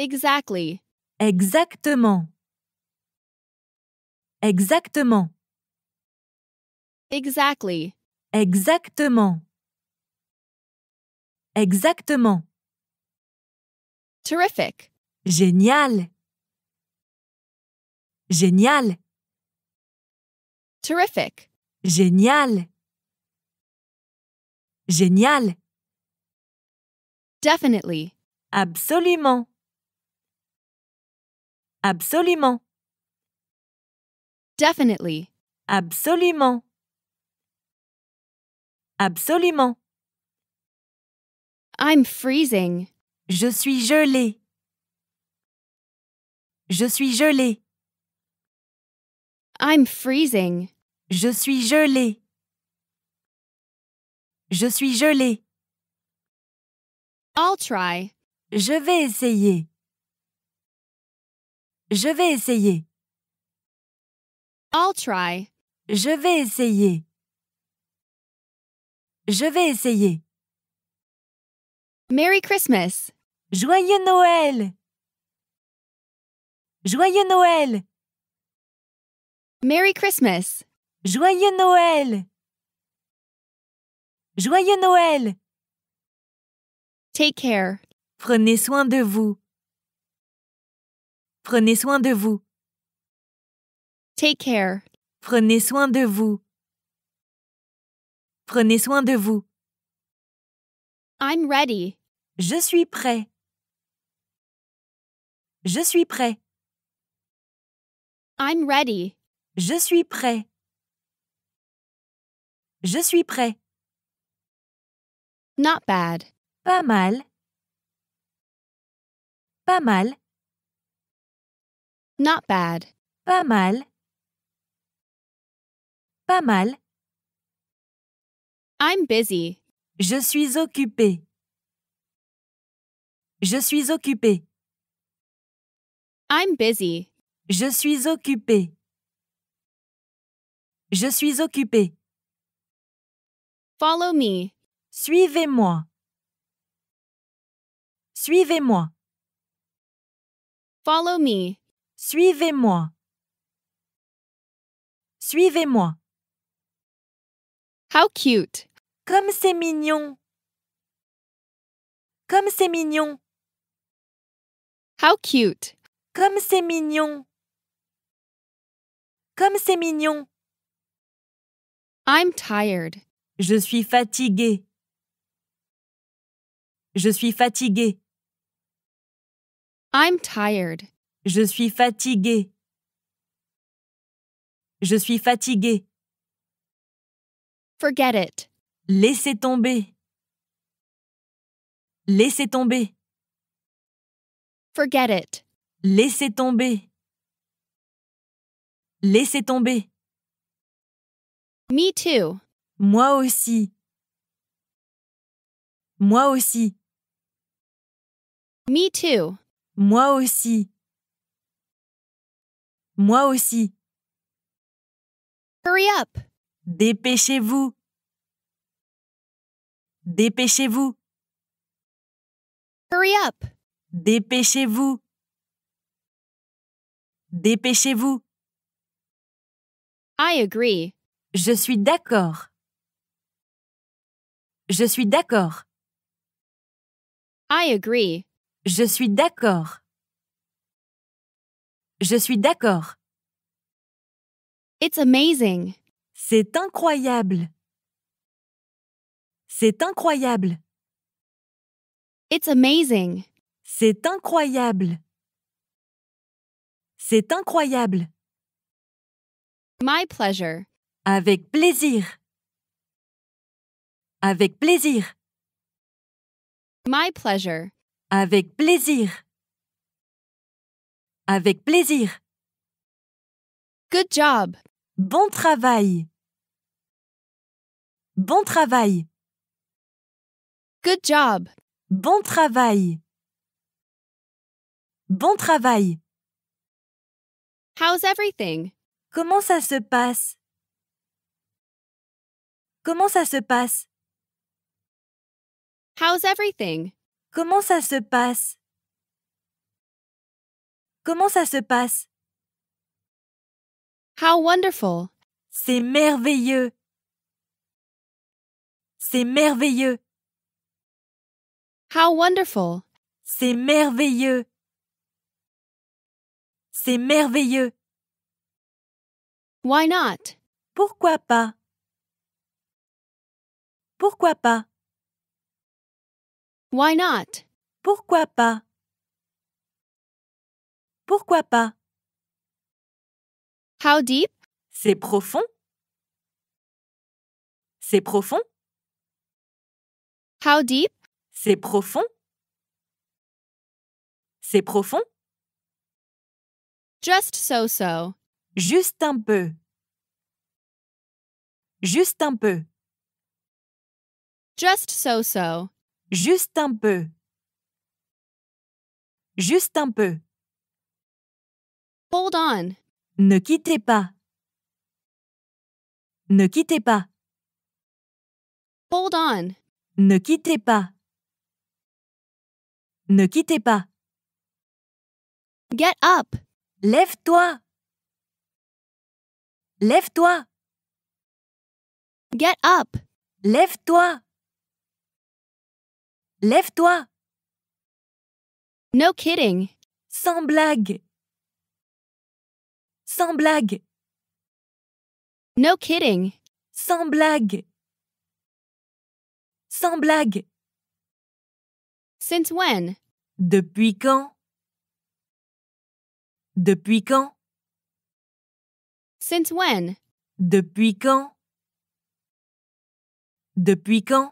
Exactly. Exactement. Exactement. Exactly. Exactement. Exactement. Terrific. Génial. Génial. Terrific. Génial. Génial. Definitely. Absolument. Absolument. Definitely. Absolument. Absolument. I'm freezing. Je suis gelé. Je suis gelé. I'm freezing. Je suis gelé. Je suis gelé. I'll try. Je vais essayer. Je vais essayer. I'll try. Je vais essayer. Je vais essayer. Merry Christmas. Joyeux Noël. Joyeux Noël. Merry Christmas. Joyeux Noël. Joyeux Noël. Take care. Prenez soin de vous. Prenez soin de vous. Take care. Prenez soin de vous. Prenez soin de vous. I'm ready. Je suis prêt. Je suis prêt. I'm ready. Je suis prêt. Je suis prêt. Not bad. Pas mal. Pas mal. Not bad. Pas mal. Pas mal. I'm busy. Je suis occupé. Je suis occupé. I'm busy. Je suis occupé. Je suis occupé. Follow me. Suivez-moi. Suivez-moi. Follow me. Suivez-moi. Suivez-moi. How cute. Comme c'est mignon. Comme c'est mignon. How cute. Comme c'est mignon. Comme c'est mignon. I'm tired. Je suis fatigué. Je suis fatigué. I'm tired. Je suis fatigué. Je suis fatigué. Forget it. Laissez tomber. Laissez tomber. Forget it. Laissez tomber. Laissez tomber. Me too. Moi aussi. Moi aussi. Me too. Moi aussi. Moi aussi. Hurry up. Dépêchez-vous. Dépêchez-vous. Hurry up. Dépêchez-vous. Dépêchez-vous. I agree. Je suis d'accord. Je suis d'accord. I agree. Je suis d'accord. Je suis d'accord. It's amazing. C'est incroyable. C'est incroyable. It's amazing. C'est incroyable. C'est incroyable. My pleasure. Avec plaisir. Avec plaisir. My pleasure. Avec plaisir. Avec plaisir. Good job. Bon travail. Bon travail. Good job. Bon travail. Bon travail. How's everything? Comment ça se passe? Comment ça se passe? How's everything? Comment ça se passe? Comment ça se passe How wonderful. C'est merveilleux. C'est merveilleux. How wonderful. C'est merveilleux. C'est merveilleux. Why not? Pourquoi pas? Pourquoi pas? Why not? Pourquoi pas? Pourquoi pas How deep C'est profond. C'est profond. How deep C'est profond. C'est profond. Just so so. Juste un peu. Juste un peu. Just so so. Juste un peu. Juste un peu. Hold on. Ne quittez pas. Ne quittez pas. Hold on. Ne quittez pas. Ne quittez pas. Get up. Lève-toi. Lève-toi. Get up. Lève-toi. Lève-toi. No kidding. Sans blague. Sans blague. No kidding. Sans blague. Sans blague. Since when? Depuis quand? Depuis quand? Since when? Depuis quand? Depuis quand?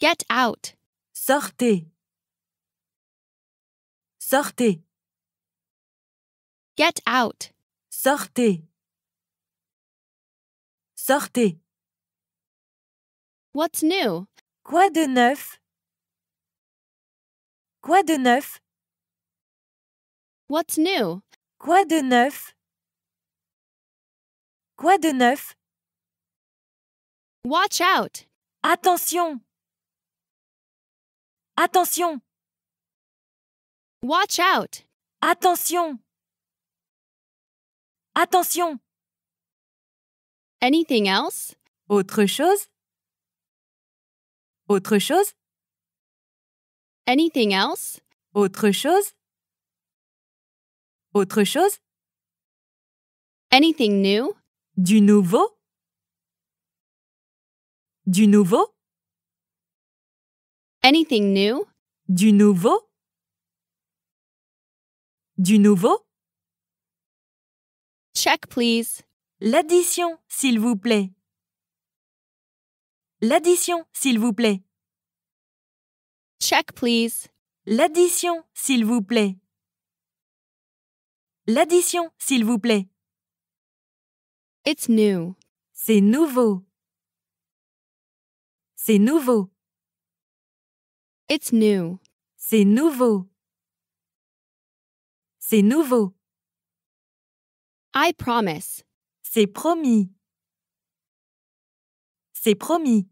Get out. Sortez. Sortez. Get out. Sortez. Sortez. What's new? Quoi de neuf? Quoi de neuf? What's new? Quoi de neuf? Quoi de neuf? Watch out. Attention. Attention. Watch out. Attention. Attention Anything else Autre chose Autre chose Anything else Autre chose Autre chose Anything new Du nouveau Du nouveau Anything new Du nouveau Du nouveau Check, please. L'addition, s'il vous plaît. L'addition, s'il vous plaît. Check, please. L'addition, s'il vous plaît. L'addition, s'il vous plaît. It's new. C'est nouveau. C'est nouveau. It's new. C'est nouveau. C'est nouveau. I promise. C'est promis. C'est promis.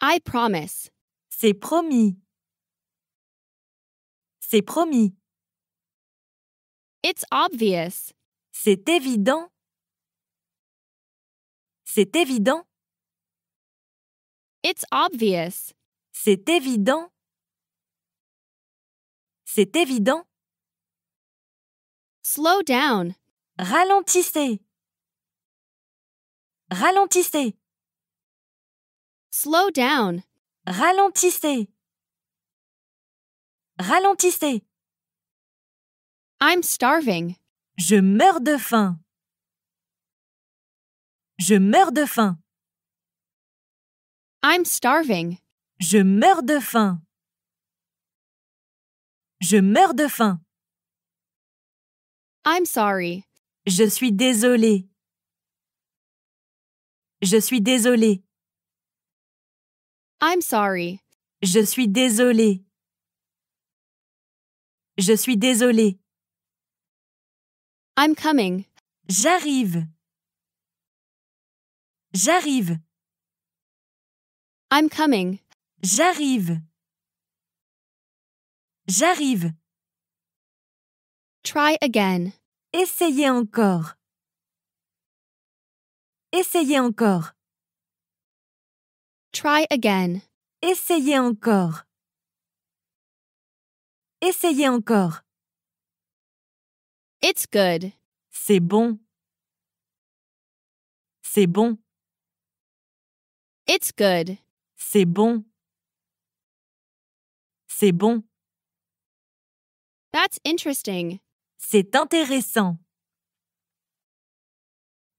I promise. C'est promis. C'est promis. It's obvious. C'est évident. C'est évident. It's obvious. C'est évident. C'est évident. Slow down. Ralentissez. Ralentissez. Slow down. Ralentissez. Ralentissez. I'm starving. Je meurs de faim. Je meurs de faim. I'm starving. Je meurs de faim. Je meurs de faim. I'm sorry. Je suis désolé. Je suis désolé. I'm sorry. Je suis désolé. Je suis désolé. I'm coming. J'arrive. J'arrive. I'm coming. J'arrive. J'arrive. Try again. Essayez encore. Essayez encore. Try again. Essayez encore. Essayez encore. It's good. C'est bon. C'est bon. It's good. C'est bon. C'est bon. That's interesting. C'est intéressant.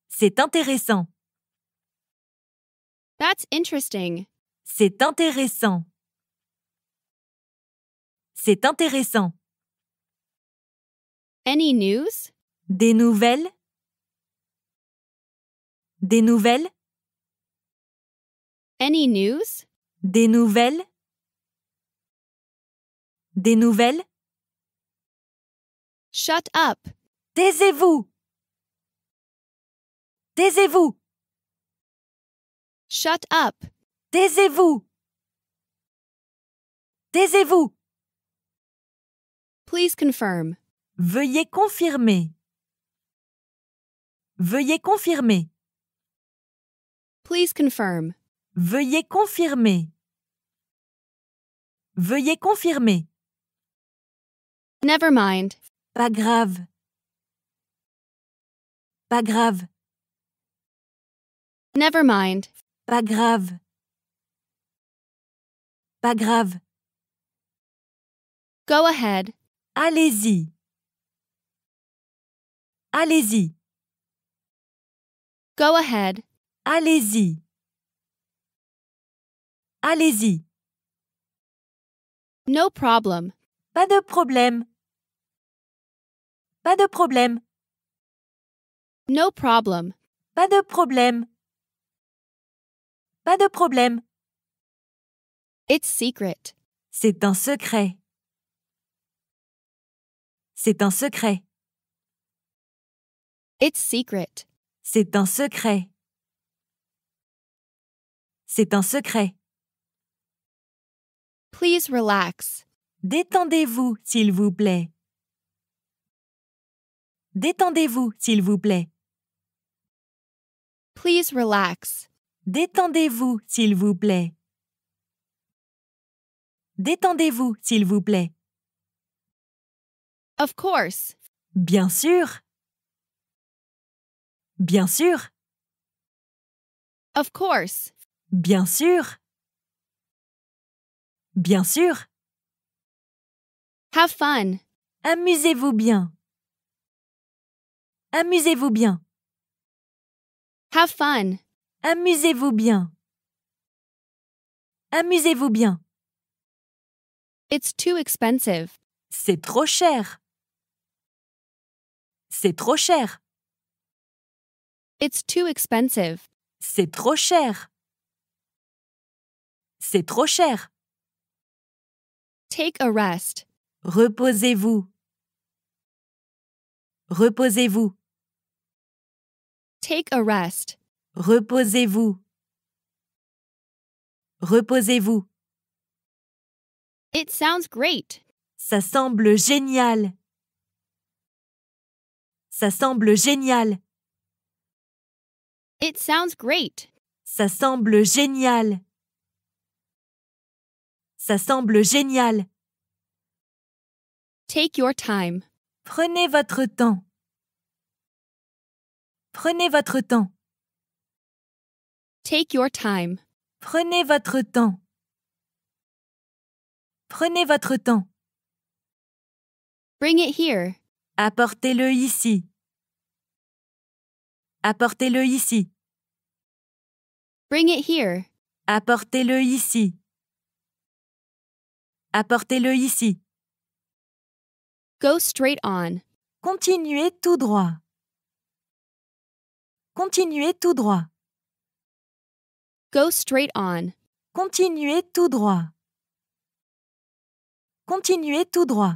C'est intéressant. That's interesting. C'est intéressant. C'est intéressant. Any news? Des nouvelles? Des nouvelles? Any news? Des nouvelles? Des nouvelles? Shut up. Taisez-vous. Taisez-vous. Shut up. Taisez-vous. Taisez-vous. Please confirm. Veuillez confirmer. Veuillez confirmer. Please confirm. Veuillez confirmer. Veuillez confirmer. Never mind. Pas grave. Pas grave. Never mind. Pas grave. Pas grave. Go ahead. Allez-y. Allez-y. Go ahead. Allez-y. Allez-y. No problem. Pas de problème. Pas de problème. No problem. Pas de problème. Pas de problème. It's secret. C'est un secret. C'est un secret. It's secret. C'est un secret. C'est un secret. Please relax. Détendez-vous, s'il vous plaît. Détendez-vous, s'il vous plaît. Please relax. Détendez-vous, s'il vous plaît. Détendez-vous, s'il vous plaît. Of course. Bien sûr. Bien sûr. Of course. Bien sûr. Bien sûr. Have fun. Amusez-vous bien. Amusez-vous bien. Have fun. Amusez-vous bien. Amusez-vous bien. It's too expensive. C'est trop cher. C'est trop cher. It's too expensive. C'est trop cher. C'est trop cher. Take a rest. Reposez-vous. Reposez-vous. Take a rest. Reposez-vous. Reposez-vous. It sounds great. Ça semble génial. Ça semble génial. It sounds great. Ça semble génial. Ça semble génial. Take your time. Prenez votre temps. Prenez votre temps. Take your time. Prenez votre temps. Prenez votre temps. Bring it here. Apportez-le ici. Apportez-le ici. Bring it here. Apportez-le ici. Apportez-le ici. Go straight on. Continuez tout droit. Continuez tout droit. Go straight on. Continuez tout droit. Continuez tout droit.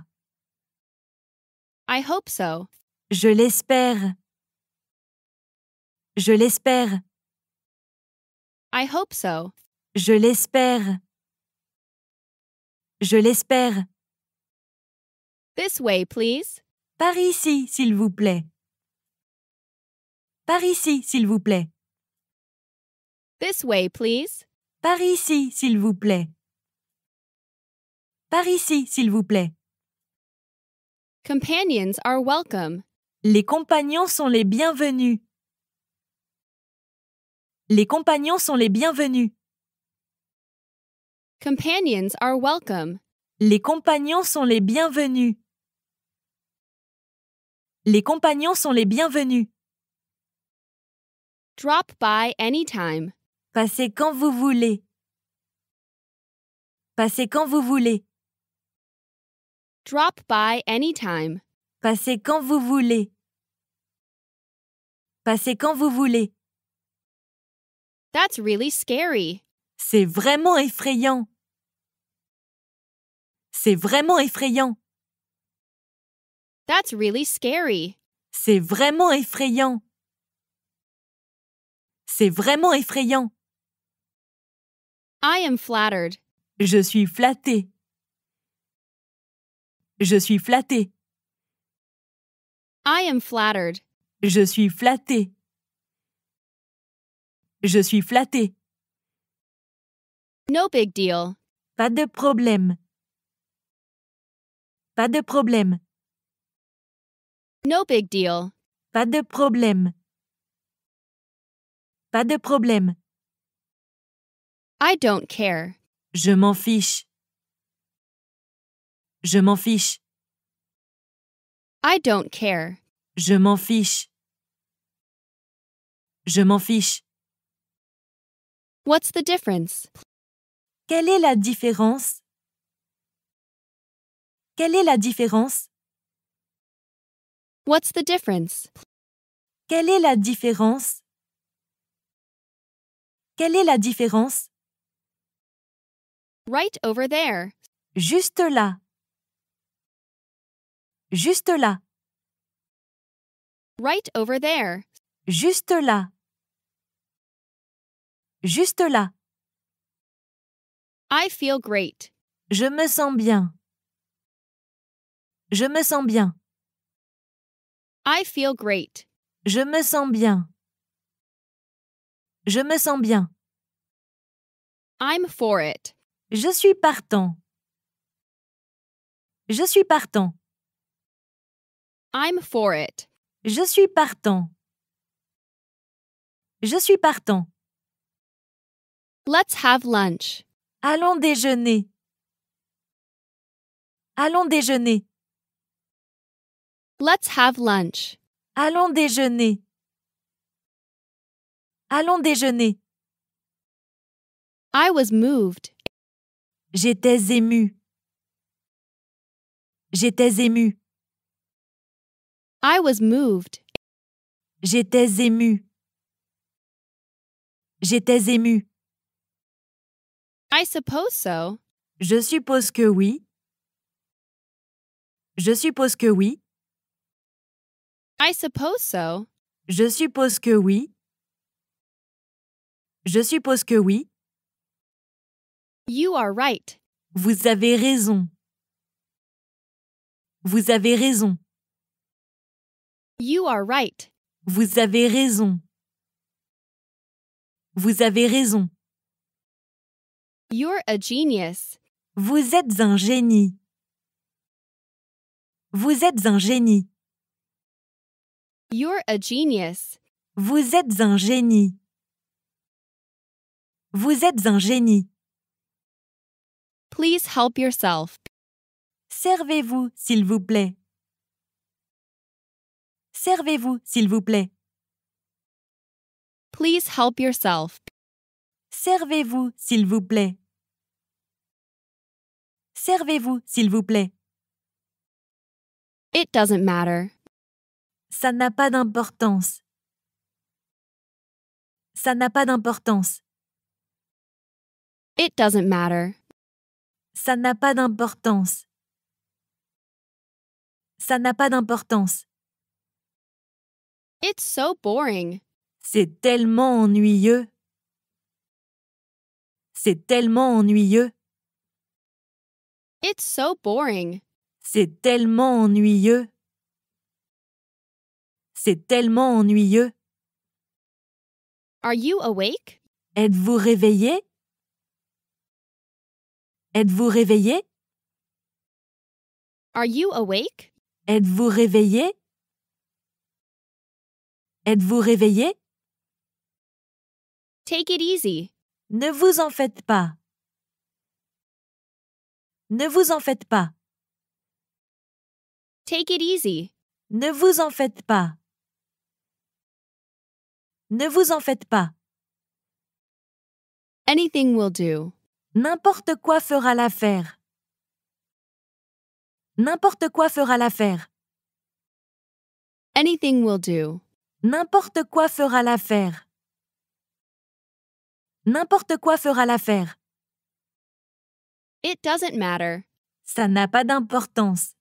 I hope so. Je l'espère. Je l'espère. I hope so. Je l'espère. Je l'espère. This way, please. Par ici, s'il vous plaît. Par ici, s'il vous plaît. This way, please. Par ici, s'il vous plaît. Par ici, s'il vous plaît. Companions are welcome. Les compagnons sont les bienvenus. Les compagnons sont les bienvenus. Companions are welcome. Les compagnons sont les bienvenus. Les compagnons sont les bienvenus. Drop by anytime. Passez quand vous voulez. Passez quand vous voulez. Drop by anytime. Passez quand vous voulez. Passez quand vous voulez. That's really scary. C'est vraiment effrayant. C'est vraiment effrayant. That's really scary. C'est vraiment effrayant. C'est vraiment effrayant. I am flattered. Je suis flatté. Je suis flatté. I am flattered. Je suis flatté. Je suis flatté. No big deal. Pas de problème. Pas de problème. No big deal. Pas de problème pas de problème. I don't care. Je m'en fiche. Je m'en fiche. I don't care. Je m'en fiche. Je m'en fiche. What's the difference? Quelle est la différence? Quelle est la différence? What's the difference? Quelle est la différence? Quelle est la différence Right over there. Juste là. Juste là. Right over there. Juste là. Juste là. I feel great. Je me sens bien. Je me sens bien. I feel great. Je me sens bien. Je me sens bien. I'm for it. Je suis partant. Je suis partant. I'm for it. Je suis partant. Je suis partant. Let's have lunch. Allons déjeuner. Allons déjeuner. Let's have lunch. Allons déjeuner. Allons déjeuner. I was moved. J'étais ému. J'étais ému. I was moved. J'étais ému. J'étais ému. I suppose so. Je suppose que oui. Je suppose que oui. I suppose so. Je suppose que oui. Je suppose que oui. You are right. Vous avez raison. Vous avez raison. You are right. Vous avez raison. Vous avez raison. You're a genius. Vous êtes un génie. Vous êtes un génie. You're a genius. Vous êtes un génie. Vous êtes un génie. Please help yourself. Servez-vous, s'il vous plaît. Servez-vous, s'il vous plaît. Please help yourself. Servez-vous, s'il vous plaît. Servez-vous, s'il vous plaît. It doesn't matter. Ça n'a pas d'importance. Ça n'a pas d'importance. It doesn't matter. Ça n'a pas d'importance. Ça n'a pas d'importance. It's so boring. C'est tellement ennuyeux. C'est tellement ennuyeux. It's so boring. C'est tellement ennuyeux. C'est tellement ennuyeux. Are you awake? Êtes-vous réveillé? Êtes-vous réveillé? Are you awake? Êtes-vous réveillé? Êtes-vous réveillé? Take it easy. Ne vous en faites pas. Ne vous en faites pas. Take it easy. Ne vous en faites pas. Ne vous en faites pas. Anything will do. N'importe quoi fera l'affaire. N'importe quoi fera l'affaire. Anything will do. N'importe quoi fera l'affaire. N'importe quoi fera l'affaire. It doesn't matter. Ça n'a pas d'importance.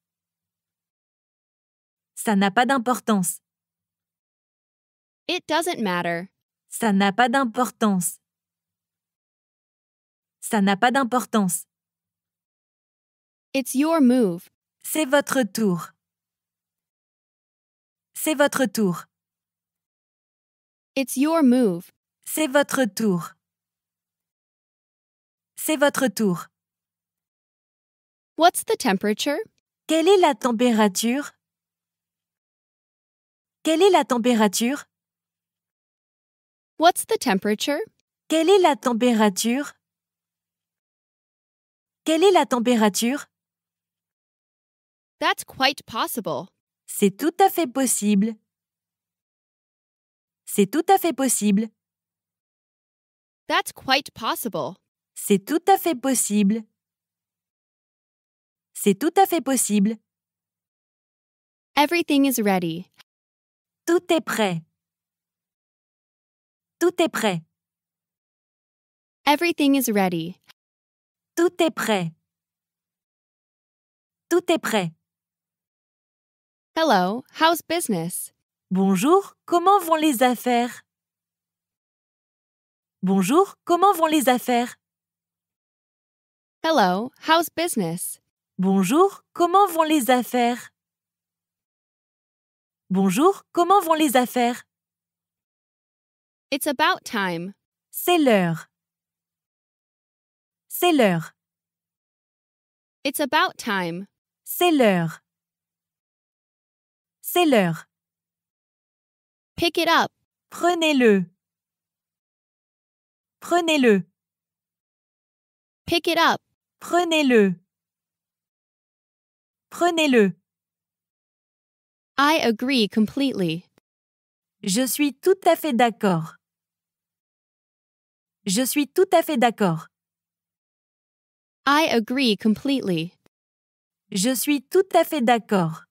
Ça n'a pas d'importance. It doesn't matter. Ça n'a pas d'importance. Ça n'a pas d'importance. It's your move. C'est votre tour. C'est votre tour. It's your move. C'est votre tour. C'est votre tour. What's the temperature? Quelle est la température? Quelle est la température? What's the temperature? Quelle est la température? Quelle est la température That's quite possible. C'est tout à fait possible. C'est tout à fait possible. That's quite possible. C'est tout à fait possible. C'est tout à fait possible. Everything is ready. Tout est prêt. Tout est prêt. Everything is ready. Tout est prêt. Tout est prêt. Hello, how's business? Bonjour, comment vont les affaires? Bonjour, comment vont les affaires? Hello, how's business? Bonjour, comment vont les affaires? Bonjour, comment vont les affaires? It's about time. C'est l'heure. C'est l'heure. It's about time. C'est l'heure. C'est l'heure. Pick it up. Prenez-le. Prenez-le. Pick it up. Prenez-le. Prenez-le. I agree completely. Je suis tout à fait d'accord. Je suis tout à fait d'accord. I agree completely. Je suis tout à fait d'accord.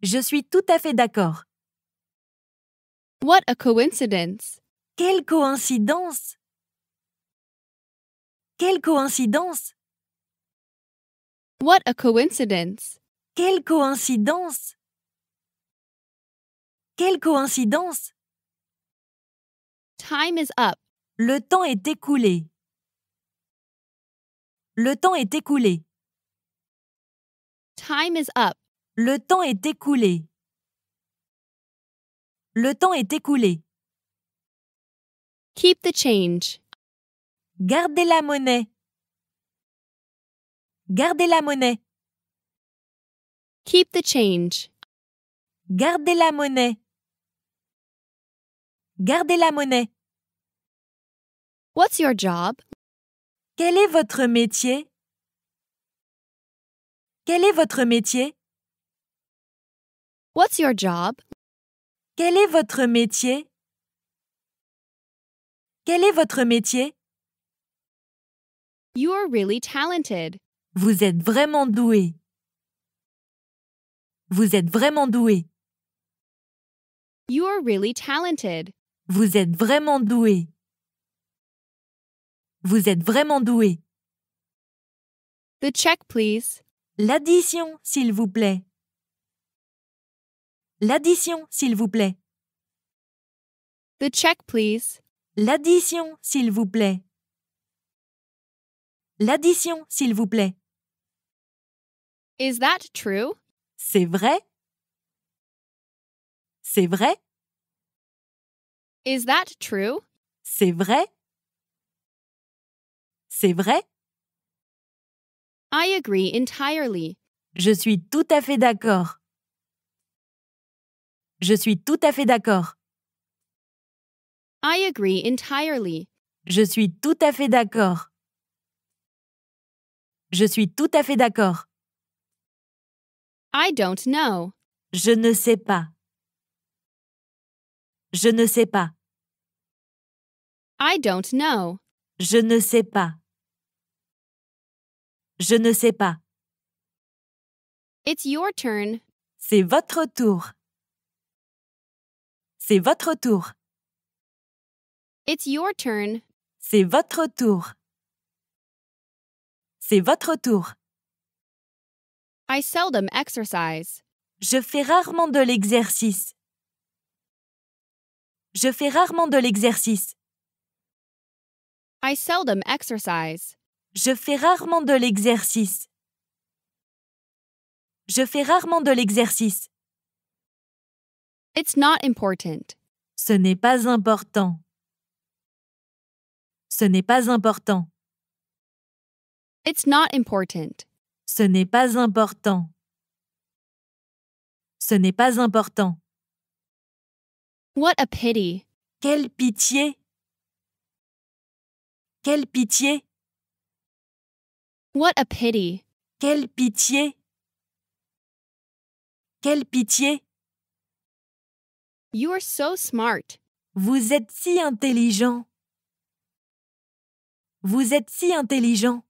Je suis tout à fait d'accord. What a coincidence! Quelle coïncidence! Quelle coïncidence! What a coincidence! Quelle coïncidence! Quelle coïncidence! Time is up. Le temps est écoulé. Le temps est écoulé. Time is up. Le temps est écoulé. Le temps est écoulé. Keep the change. Gardez la monnaie. Gardez la monnaie. Keep the change. Gardez la monnaie. Gardez la monnaie. What's your job? Quel est votre métier Quel est votre métier What's your job? Quel est votre métier Quel est votre métier You're really talented. Vous êtes vraiment doué. Vous êtes vraiment doué. You're really talented. Vous êtes vraiment doué. Vous êtes vraiment doué. The check, please. L'addition, s'il vous plaît. L'addition, s'il vous plaît. The check, please. L'addition, s'il vous plaît. L'addition, s'il vous plaît. Is that true? C'est vrai? C'est vrai? Is that true? C'est vrai? c'est vrai? I agree entirely. Je suis tout à fait d'accord. Je suis tout à fait d'accord. I agree entirely. Je suis tout à fait d'accord. Je suis tout à fait d'accord. I don't know. Je ne sais pas. Je ne sais pas. I don't know. Je ne sais pas. Je ne sais pas. It's your turn. C'est votre tour. C'est votre tour. It's your turn. C'est votre tour. C'est votre tour. I seldom exercise. Je fais rarement de l'exercice. Je fais rarement de l'exercice. I seldom exercise. Je fais rarement de l'exercice. Je fais rarement de l'exercice. It's not important. Ce n'est pas important. Ce n'est pas important. It's not important. Ce n'est pas important. Ce n'est pas important. What a pity. Quelle pitié. Quelle pitié. What a pity. Quelle pitié. Quelle pitié. You are so smart. Vous êtes si intelligent. Vous êtes si intelligent.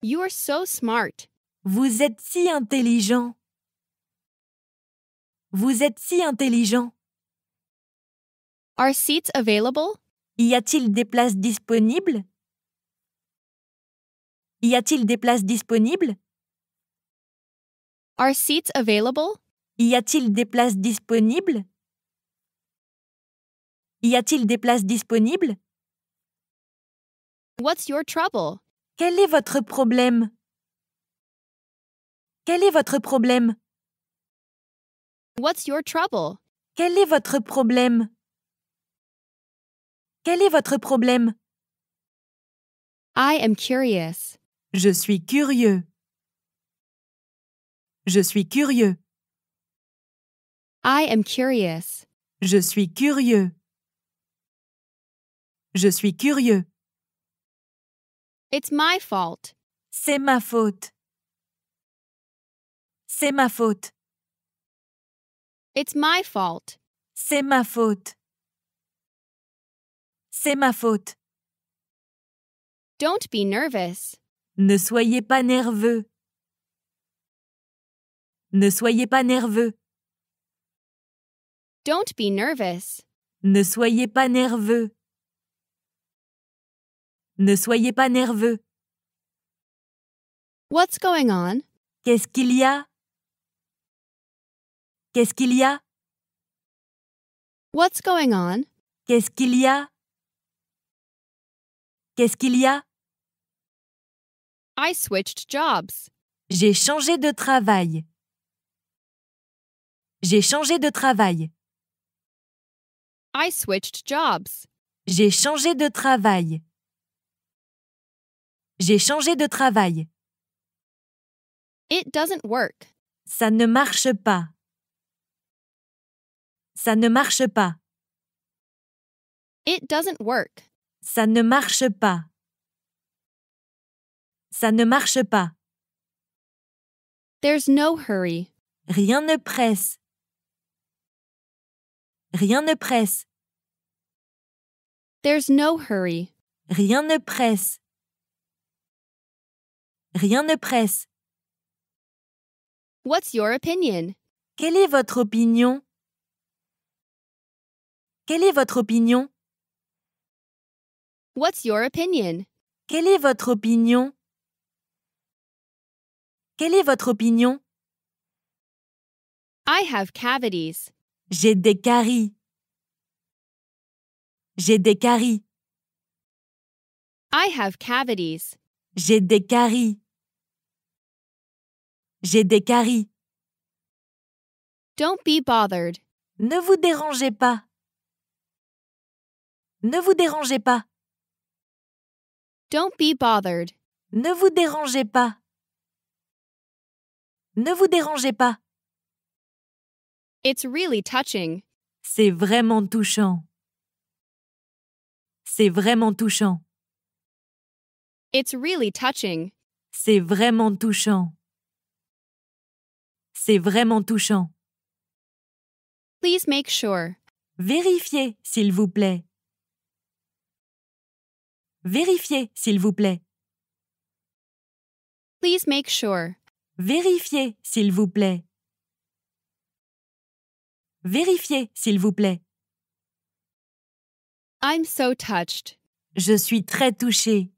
You are so smart. Vous êtes si intelligent. Vous êtes si intelligent. Are seats available? Y a-t-il des places disponibles y a-t-il des places disponibles Are seats available? Y a-t-il des places disponibles Y a-t-il des places disponibles What's your trouble? Quel est votre problème Quel est votre problème What's your trouble? Quel est votre problème Quel est votre problème I am curious. Je suis curieux. Je suis curieux. I am curious. Je suis curieux. Je suis curieux. It's my fault. C'est ma faute. C'est ma faute. It's my fault. C'est ma faute. C'est ma faute. Don't be nervous. Ne soyez pas nerveux. Ne soyez pas nerveux. Don't be nervous. Ne soyez pas nerveux. Ne soyez pas nerveux. What's going on? Qu'est-ce qu'il y a? Qu'est-ce qu'il y a? What's going on? Qu'est-ce qu'il y a? Qu'est-ce qu'il y a? I switched jobs. J'ai changé de travail. J'ai changé de travail. I switched jobs. J'ai changé de travail. J'ai changé de travail. It doesn't work. Ça ne marche pas. Ça ne marche pas. It doesn't work. Ça ne marche pas. Ça ne marche pas. There's no hurry. Rien ne presse. Rien ne presse. There's no hurry. Rien ne presse. Rien ne presse. What's your opinion? Quelle est votre opinion? Quelle est votre opinion? What's your opinion? Quelle est votre opinion? Quelle est votre opinion? I have cavities. J'ai des caries. J'ai des caries. I have cavities. J'ai des caries. J'ai des caries. Don't be bothered. Ne vous dérangez pas. Ne vous dérangez pas. Don't be bothered. Ne vous dérangez pas. Ne vous dérangez pas. It's really touching. C'est vraiment touchant. C'est vraiment touchant. It's really touching. C'est vraiment touchant. C'est vraiment touchant. Please make sure. Vérifiez, s'il vous plaît. Vérifiez, s'il vous plaît. Please make sure. Vérifiez, s'il vous plaît. Vérifiez, s'il vous plaît. I'm so touched. Je suis très touché.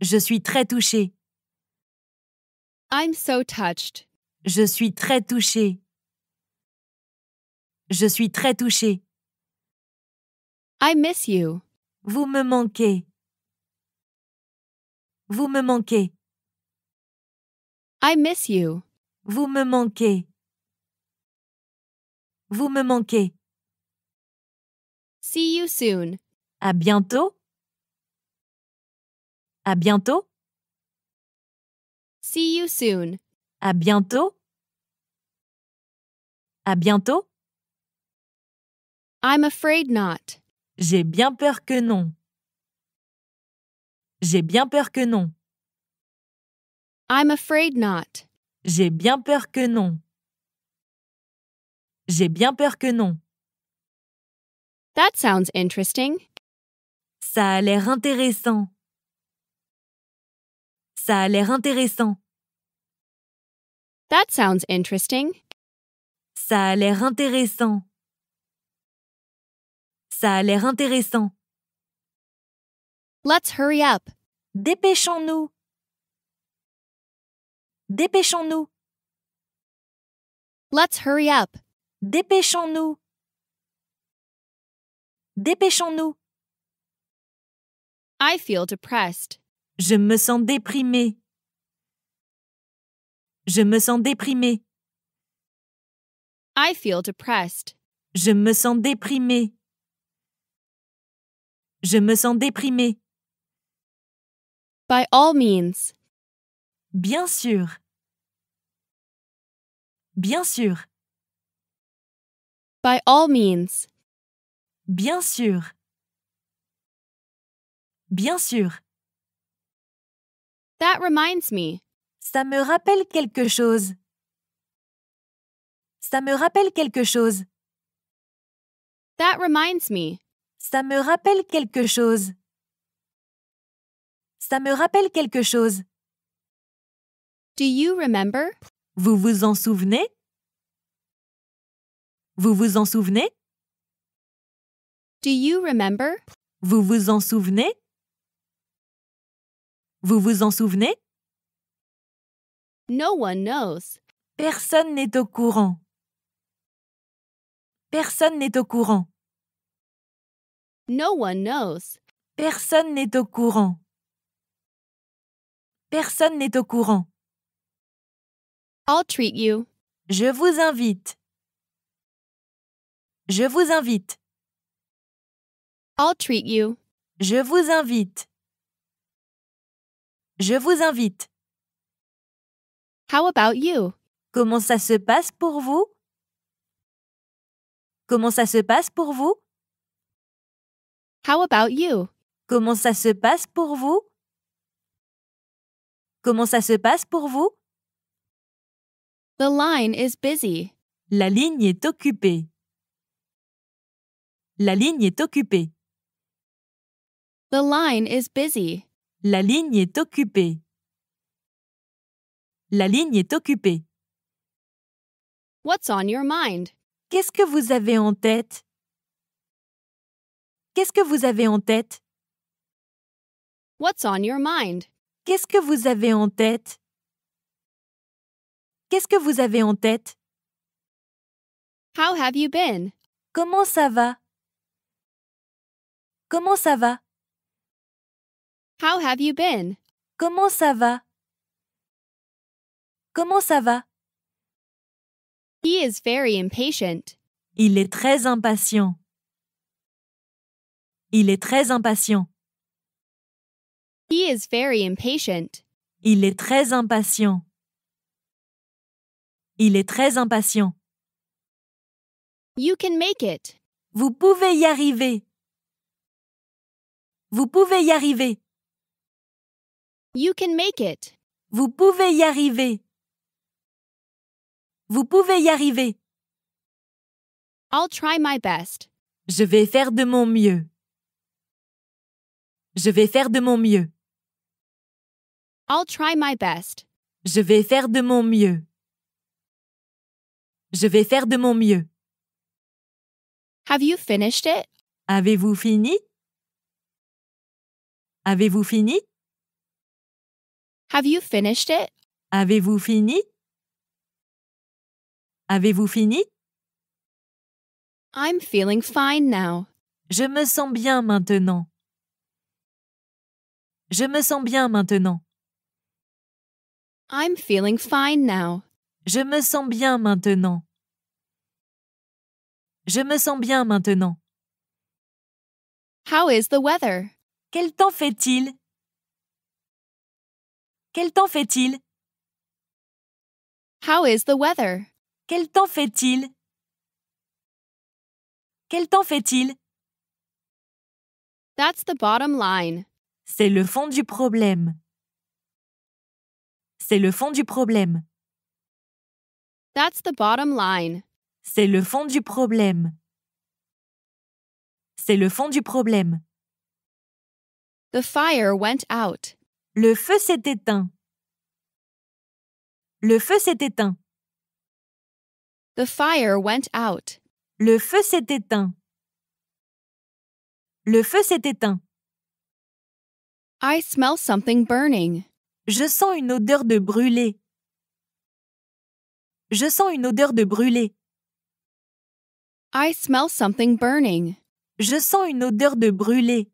Je suis très touché. I'm so touched. Je suis très touché. Je suis très touchée. I miss you. Vous me manquez. Vous me manquez. I miss you. Vous me manquez. Vous me manquez. See you soon. À bientôt. À bientôt. See you soon. À bientôt. À bientôt. I'm afraid not. J'ai bien peur que non. J'ai bien peur que non. I'm afraid not. J'ai bien peur que non. J'ai bien peur que non. That sounds interesting. Ça a l'air intéressant. Ça a l'air intéressant. That sounds interesting. Ça a l'air intéressant. Ça a l'air intéressant. Let's hurry up. Dépêchons-nous. Dépêchons-nous. Let's hurry up. Dépêchons-nous. Dépêchons-nous. I feel depressed. Je me sens déprimé. Je me sens déprimé. I feel depressed. Je me sens déprimé. Je me sens déprimé. By all means. Bien sûr. Bien sûr. By all means. Bien sûr. Bien sûr. That reminds me. Ça me rappelle quelque chose. Ça me rappelle quelque chose. That reminds me. Ça me rappelle quelque chose. Ça me rappelle quelque chose. Do you remember? Vous vous en souvenez? Vous vous en souvenez? Do you remember? Vous vous en souvenez? Vous vous en souvenez? No one knows. Personne n'est au courant. Personne n'est au courant. No one knows. Personne n'est au courant. Personne n'est au courant. I'll treat you. Je vous invite. Je vous invite. I'll treat you. Je vous invite. Je vous invite. How about you? Comment ça se passe pour vous? Comment ça se passe pour vous? How about you? Comment ça se passe pour vous? Comment ça se passe pour vous? The line is busy. La ligne est occupée. La ligne est occupée. The line is busy. La ligne est occupée. La ligne est occupée. What's on your mind? Qu'est-ce que vous avez en tête? Qu'est-ce que vous avez en tête? What's on your mind? Qu'est-ce que vous avez en tête? Qu'est-ce que vous avez en tête? How have you been? Comment ça va? Comment ça va? How have you been? Comment ça va? Comment ça va? He is very impatient. Il est très impatient. Il est très impatient. He is very impatient. Il est très impatient. Il est très impatient. You can make it. Vous pouvez y arriver. Vous pouvez y arriver. You can make it. Vous pouvez y arriver. Vous pouvez y arriver. I'll try my best. Je vais faire de mon mieux. Je vais faire de mon mieux. I'll try my best. Je vais faire de mon mieux. Je vais faire de mon mieux. Have you finished it? Avez-vous fini? Avez-vous fini? Have you finished it? Avez-vous fini? Avez-vous fini? I'm feeling fine now. Je me sens bien maintenant. Je me sens bien maintenant. I'm feeling fine now. Je me sens bien maintenant. Je me sens bien maintenant. How is the weather? Quel temps fait-il? Quel temps fait-il? How is the weather? Quel temps fait-il? Quel temps fait-il? That's the bottom line. C'est le fond du problème. C'est le fond du problème. That's the bottom line. C'est le fond du problème. C'est le fond du problème. The fire went out. Le feu s'est éteint. Le feu s'est éteint. The fire went out. Le feu s'est éteint. Le feu s'est éteint. I smell something burning. Je sens une odeur de brûlé. Je sens une odeur de brûlé. I smell something burning. Je sens une odeur de brûlé.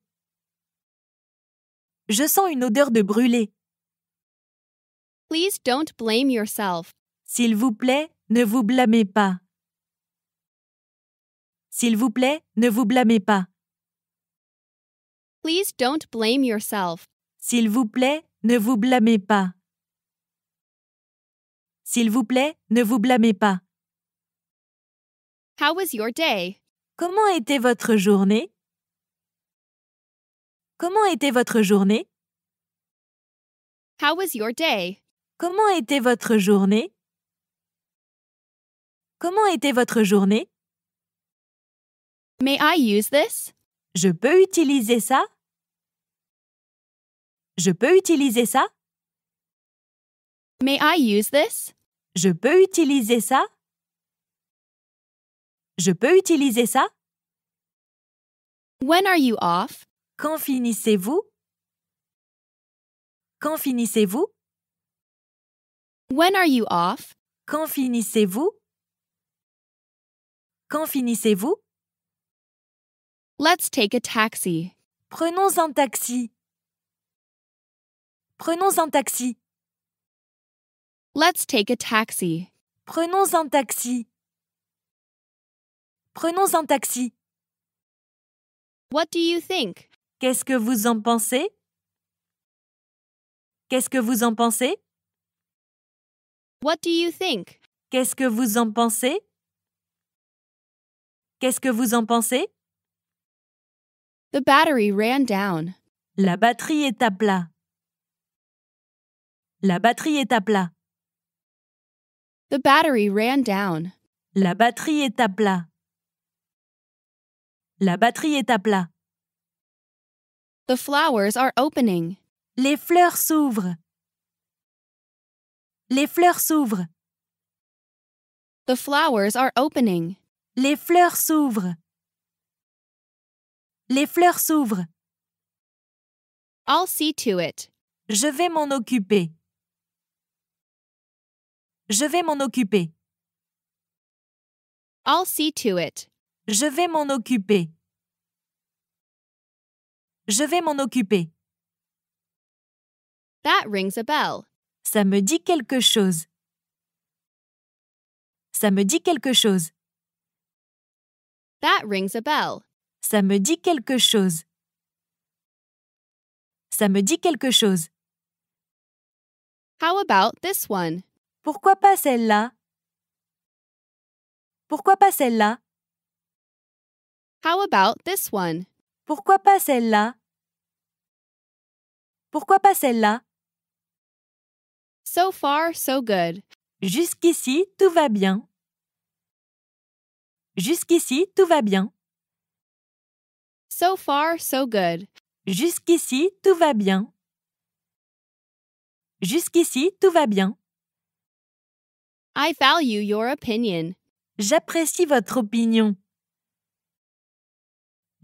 Je sens une odeur de brûlé. Please don't blame yourself. S'il vous plaît, ne vous blâmez pas. S'il vous plaît, ne vous blâmez pas. Please don't blame yourself. S'il vous plaît, ne vous blâmez pas. S'il vous plaît, ne vous blâmez pas. How was your day? Comment était votre journée? Comment était votre journée? How was your day? Comment était votre journée? Comment était votre journée? May I use this? Je peux utiliser ça? Je peux utiliser ça? May I use this? Je peux utiliser ça Je peux utiliser ça When are you off Quand finissez-vous Quand finissez-vous When are you off Quand finissez-vous Quand finissez-vous Let's take a taxi. Prenons un taxi. Prenons un taxi. Let's take a taxi. Prenons un taxi. Prenons un taxi. What do you think? Qu'est-ce que vous en pensez? Qu'est-ce que vous en pensez? What do you think? Qu'est-ce que vous en pensez? Qu'est-ce que vous en pensez? The battery ran down. La batterie est à plat. La batterie est à plat. The battery ran down. La batterie est à plat. La batterie est à plat. The flowers are opening. Les fleurs s'ouvrent. Les fleurs s'ouvrent. The flowers are opening. Les fleurs s'ouvrent. Les fleurs s'ouvrent. I'll see to it. Je vais m'en occuper. Je vais m'en occuper. I'll see to it. Je vais m'en occuper. Je vais m'en occuper. That rings a bell. Ça me dit quelque chose. Ça me dit quelque chose. That rings a bell. Ça me dit quelque chose. Ça me dit quelque chose. How about this one? Pourquoi pas celle-là Pourquoi pas celle-là How about this one Pourquoi pas celle-là Pourquoi pas celle-là So far, so good. Jusqu'ici, tout va bien. Jusqu'ici, tout va bien. So far, so good. Jusqu'ici, tout va bien. Jusqu'ici, tout va bien. I value your opinion. J'apprécie votre opinion.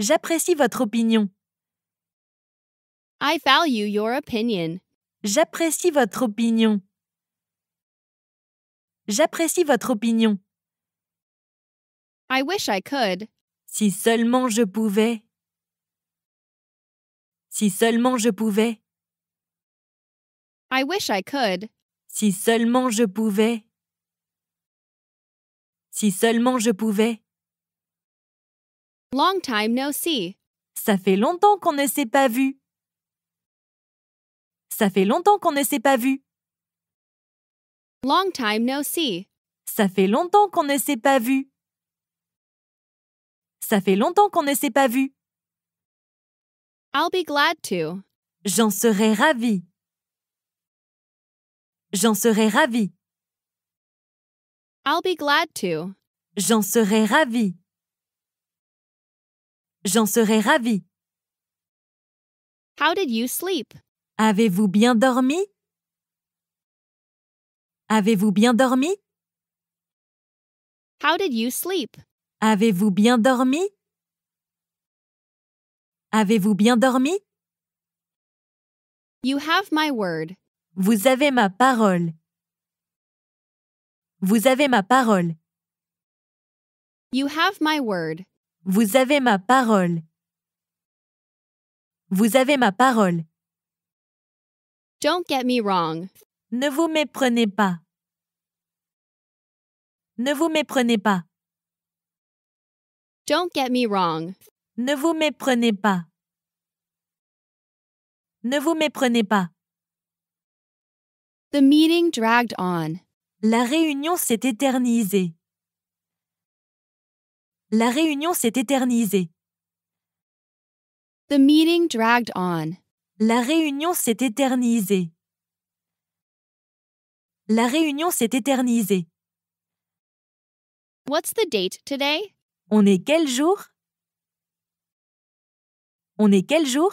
J'apprécie votre opinion. I value your opinion. J'apprécie votre opinion. J'apprécie votre opinion. I wish I could. Si seulement je pouvais. Si seulement je pouvais. I wish I could. Si seulement je pouvais. Si seulement je pouvais. Long time no see. Ça fait longtemps qu'on ne s'est pas vu. Ça fait longtemps qu'on ne s'est pas vu. Long time no see. Ça fait longtemps qu'on ne s'est pas vu. Ça fait longtemps qu'on ne s'est pas vu. I'll be glad to. J'en serais ravi. J'en serais ravi. I'll be glad to. J'en serai ravi. J'en serai ravi. How did you sleep? Avez-vous bien dormi? Avez-vous bien dormi? How did you sleep? Avez-vous bien dormi? Avez-vous bien dormi? You have my word. Vous avez ma parole. Vous avez ma parole. You have my word. Vous avez ma parole. Vous avez ma parole. Don't get me wrong. Ne vous méprenez pas. Ne vous méprenez pas. Don't get me wrong. Ne vous méprenez pas. Ne vous méprenez pas. The meeting dragged on. La réunion s'est éternisée. La réunion s'est éternisée. The meeting dragged on. La réunion s'est éternisée. La réunion s'est éternisée. What's the date today? On est quel jour? On est quel jour?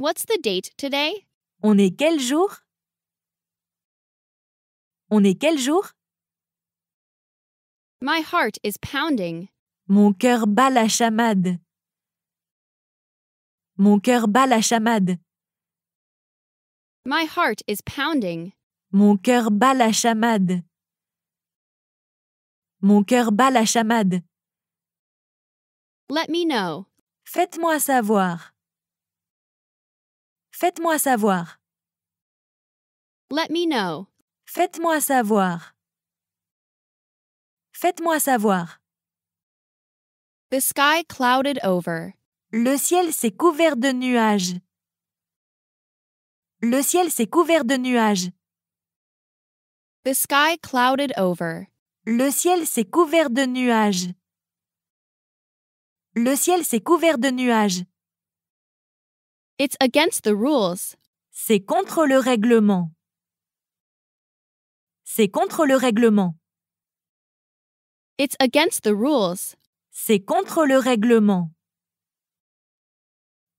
What's the date today? On est quel jour? On est quel jour? My heart is pounding. Mon cœur bat la chamade. Mon cœur bat la chamade. My heart is pounding. Mon cœur bat la chamade. Mon cœur bat la chamade. Let me know. Faites-moi savoir. Faites-moi savoir. Let me know. Faites-moi savoir. Faites-moi savoir. The sky clouded over. Le ciel s'est couvert de nuages. Le ciel s'est couvert de nuages. The sky clouded over. Le ciel s'est couvert de nuages. Le ciel s'est couvert de nuages. It's against the rules. C'est contre le règlement. C'est contre le règlement. It's against the rules. C'est contre le règlement.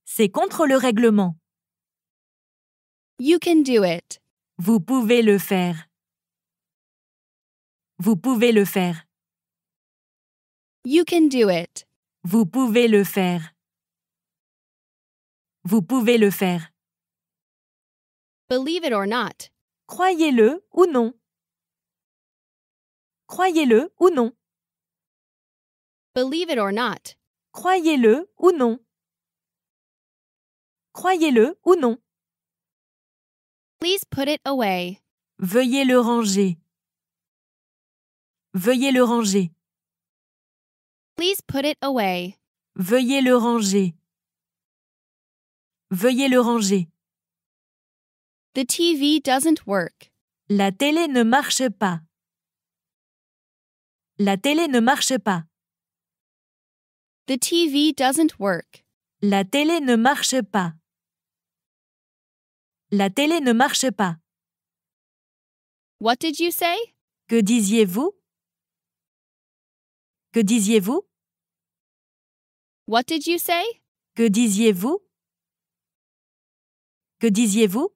C'est contre le règlement. You can do it. Vous pouvez le faire. Vous pouvez le faire. You can do it. Vous pouvez le faire. Vous pouvez le faire. Believe it or not. Croyez-le ou non. Croyez-le ou non. Believe it or not. Croyez-le ou non. Croyez-le ou non. Please put it away. Veuillez le ranger. Veuillez le ranger. Please put it away. Veuillez le ranger. Veuillez le ranger. The TV doesn't work. La télé ne marche pas. La télé ne marche pas. The TV doesn't work. La télé ne marche pas. La télé ne marche pas. What did you say? Que disiez-vous? Que disiez-vous? What did you say? Que disiez-vous? Que disiez-vous?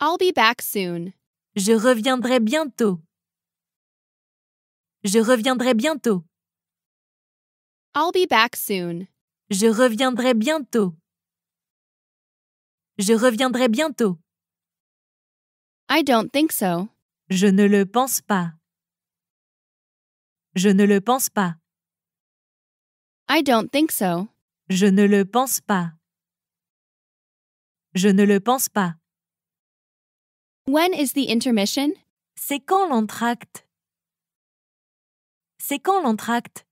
I'll be back soon. Je reviendrai bientôt. Je reviendrai bientôt. I'll be back soon. Je reviendrai bientôt. Je reviendrai bientôt. I don't think so. Je ne le pense pas. Je ne le pense pas. I don't think so. Je ne le pense pas. Je ne le pense pas. When is the intermission? C'est quand l'entracte c'est quand l'entracte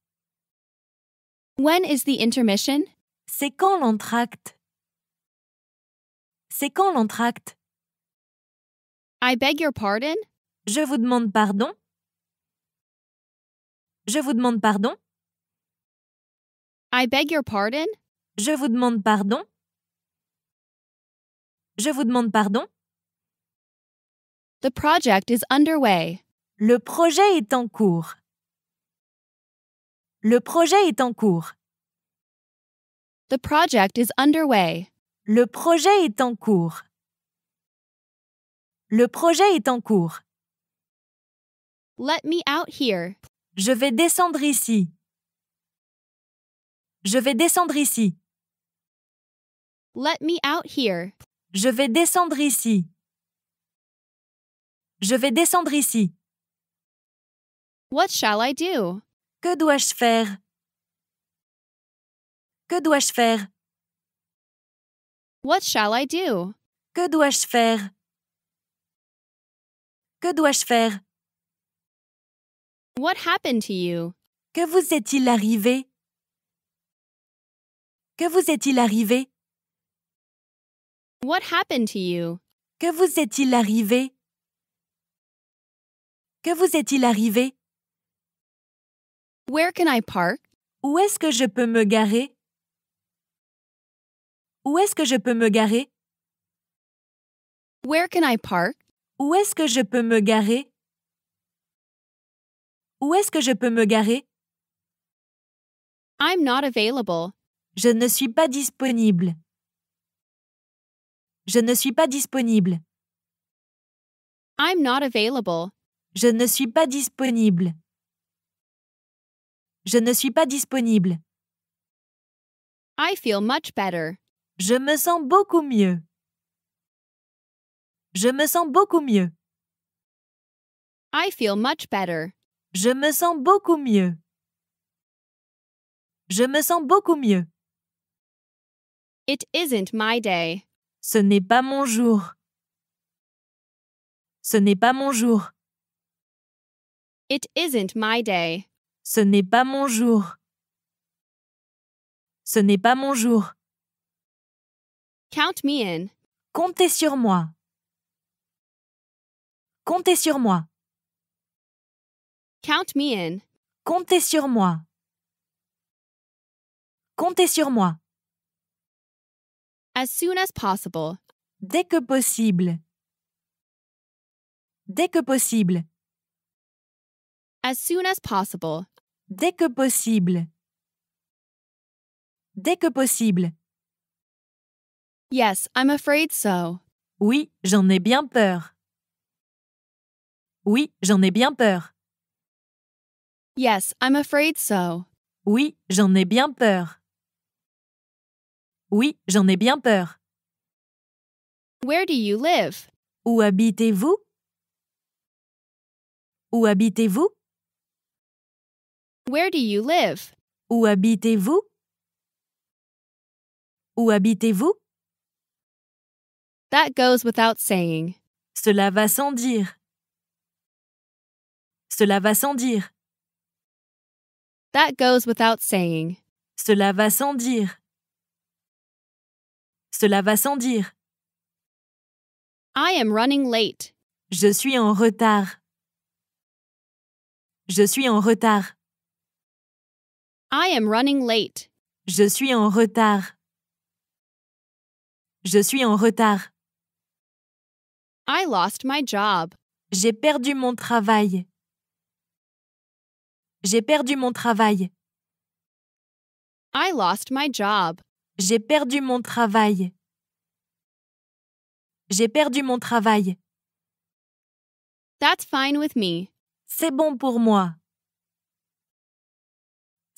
When is the intermission C'est quand l'entracte C'est quand l'entracte I beg your pardon Je vous demande pardon Je vous demande pardon I beg your pardon Je vous demande pardon Je vous demande pardon The project is underway. Le projet est en cours. Le projet est en cours. The project is underway. Le projet est en cours. Le projet est en cours. Let me out here. Je vais descendre ici. Je vais descendre ici. Let me out here. Je vais descendre ici. Je vais descendre ici. What shall I do? Que dois-je faire Que dois-je faire What shall I do Que dois-je faire Que dois-je faire What happened to you Que vous est-il arrivé Que vous est-il arrivé What happened to you Que vous est-il arrivé Que vous est-il arrivé Where can I park? Où est-ce que je peux me garer? Où est-ce que je peux me garer? Where can I park? Où est-ce que je peux me garer? Où est-ce que je peux me garer? I'm not available. Je ne suis pas disponible. Je ne suis pas disponible. I'm not available. Je ne suis pas disponible. Je ne suis pas disponible. I feel much better. Je me sens beaucoup mieux. Je me sens beaucoup mieux. I feel much better. Je me sens beaucoup mieux. Je me sens beaucoup mieux. It isn't my day. Ce n'est pas mon jour. Ce n'est pas mon jour. It isn't my day. Ce n'est pas mon jour. Ce n'est pas mon jour. Count me in. Comptez sur moi. Comptez sur moi. Count me in. Comptez sur moi. Comptez sur moi. As soon as possible. Dès que possible. Dès que possible. As soon as possible. Dès que possible. Dès que possible. Yes, I'm afraid so. Oui, j'en ai bien peur. Oui, j'en ai bien peur. Yes, I'm afraid so. Oui, j'en ai bien peur. Oui, j'en ai bien peur. Where do you live? Où habitez-vous? Où habitez-vous? Where do you live? Où habitez-vous? Où habitez-vous? That goes without saying. Cela va sans dire. Cela va sans dire. That goes without saying. Cela va sans dire. Cela va sans dire. I am running late. Je suis en retard. Je suis en retard. I am running late. Je suis en retard. Je suis en retard. I lost my job. J'ai perdu mon travail. J'ai perdu mon travail. I lost my job. J'ai perdu mon travail. J'ai perdu mon travail. That's fine with me. C'est bon pour moi.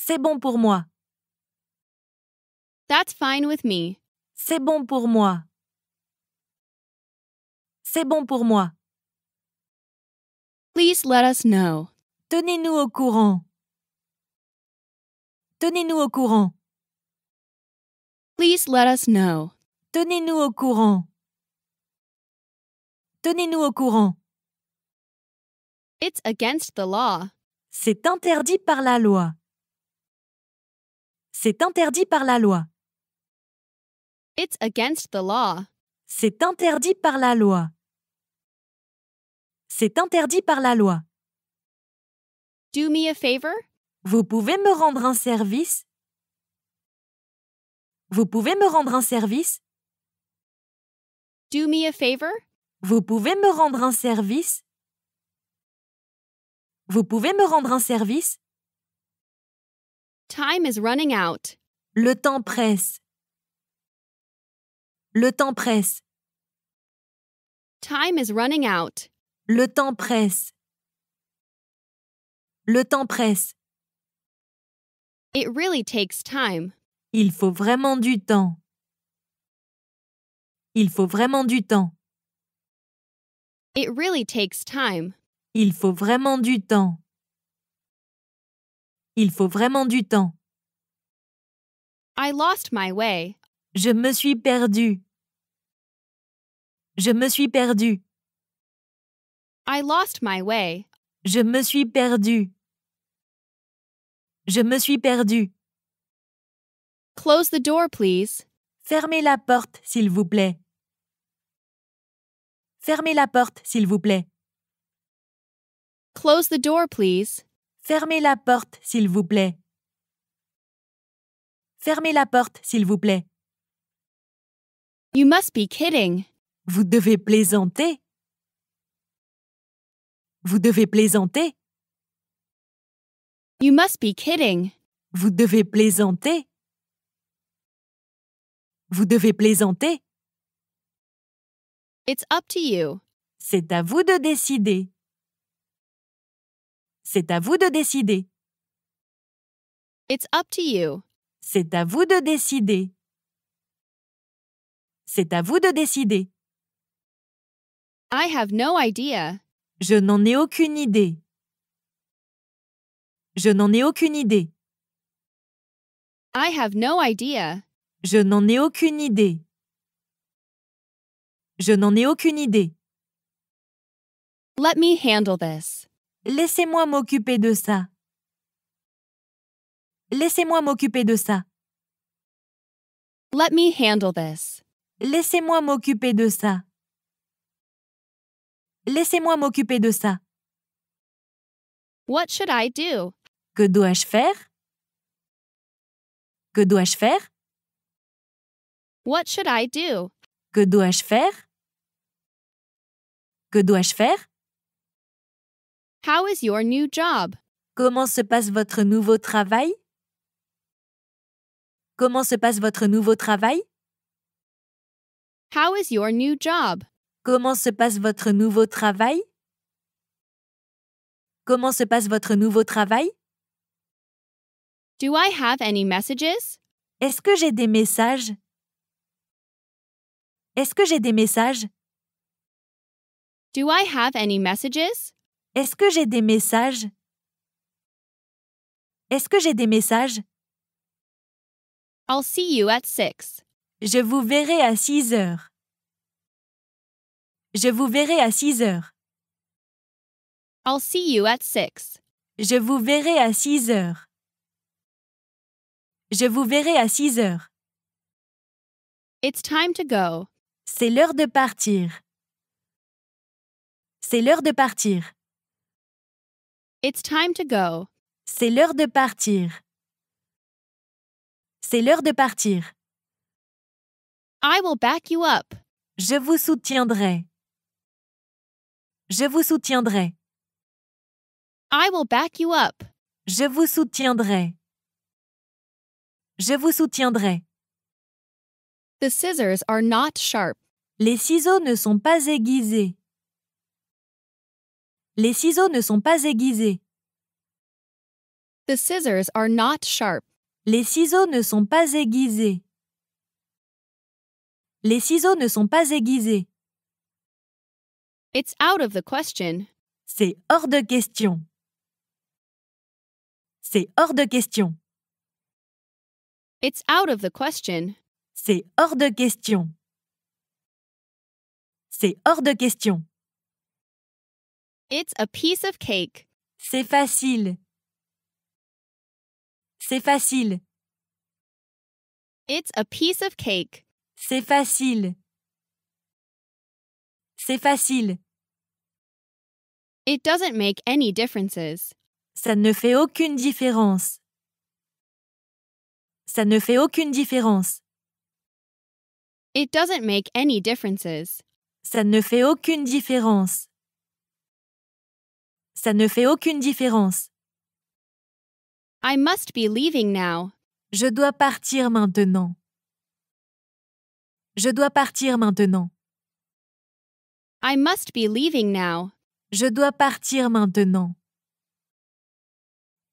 C'est bon pour moi. That's fine with me. C'est bon pour moi. C'est bon pour moi. Please let us know. Tenez-nous au courant. Tenez-nous au courant. Please let us know. Tenez-nous au courant. Tenez-nous au courant. It's against the law. C'est interdit par la loi. C'est interdit par la loi. It's against the law. C'est interdit par la loi. C'est interdit par la loi. Do me a favor? Vous pouvez me rendre un service? Vous pouvez me rendre un service? Do me a favor? Vous pouvez me rendre un service? Vous pouvez me rendre un service? Time is running out. Le temps presse. Le temps presse. Time is running out. Le temps presse. Le temps presse. It really takes time. Il faut vraiment du temps. Il faut vraiment du temps. It really takes time. Il faut vraiment du temps. Il faut vraiment du temps. I lost my way. Je me suis perdu. Je me suis perdu. I lost my way. Je me suis perdu. Je me suis perdu. Close the door, please. Fermez la porte, s'il vous plaît. Fermez la porte, s'il vous plaît. Close the door, please. Fermez la porte, s'il vous plaît. Fermez la porte, s'il vous plaît. You must be kidding. Vous devez plaisanter. Vous devez plaisanter. You must be kidding. Vous devez plaisanter. Vous devez plaisanter. It's up to you. C'est à vous de décider. C'est à vous de décider. It's up to you. C'est à vous de décider. C'est à vous de décider. I have no idea. Je n'en ai aucune idée. Je n'en ai aucune idée. I have no idea. Je n'en ai aucune idée. Je n'en ai aucune idée. Let me handle this. Laissez-moi m'occuper de ça. Laissez-moi m'occuper de ça. Let me handle this. Laissez-moi m'occuper de ça. Laissez-moi m'occuper de ça. What should I do? Que dois-je faire? Que dois-je faire? What should I do? Que dois-je faire? Que dois-je faire? How is your new job? Comment se passe votre nouveau travail? Comment se passe votre nouveau travail? How is your new job? Comment se passe votre nouveau travail? Comment se passe votre nouveau travail? Do I have any messages? Est-ce que j'ai des messages? Est-ce que j'ai des messages? Do I have any messages? Est-ce que j'ai des messages Est-ce que j'ai des messages I'll see you at six. Je vous verrai à 6 heures. Je vous verrai à 6 heures. I'll see you at six. Je vous verrai à 6 heures. Je vous verrai à 6 heures. It's time to go. C'est l'heure de partir. C'est l'heure de partir. It's time to go. C'est l'heure de partir. C'est l'heure de partir. I will back you up. Je vous soutiendrai. Je vous soutiendrai. I will back you up. Je vous soutiendrai. Je vous soutiendrai. The scissors are not sharp. Les ciseaux ne sont pas aiguisés. Les ciseaux ne sont pas aiguisés. The scissors are not sharp. Les ciseaux ne sont pas aiguisés. Les ciseaux ne sont pas aiguisés. It's out of the question. C'est hors de question. C'est hors de question. It's out of the question. C'est hors de question. C'est hors de question. It's a piece of cake. C'est facile. C'est facile. It's a piece of cake. C'est facile. C'est facile. It doesn't make any differences. Ça ne fait aucune différence. Ça ne fait aucune différence. It doesn't make any differences. Ça ne fait aucune différence. Ça ne fait aucune différence. I must be leaving now. Je dois partir maintenant. Je dois partir maintenant. I must be leaving now. Je dois partir maintenant.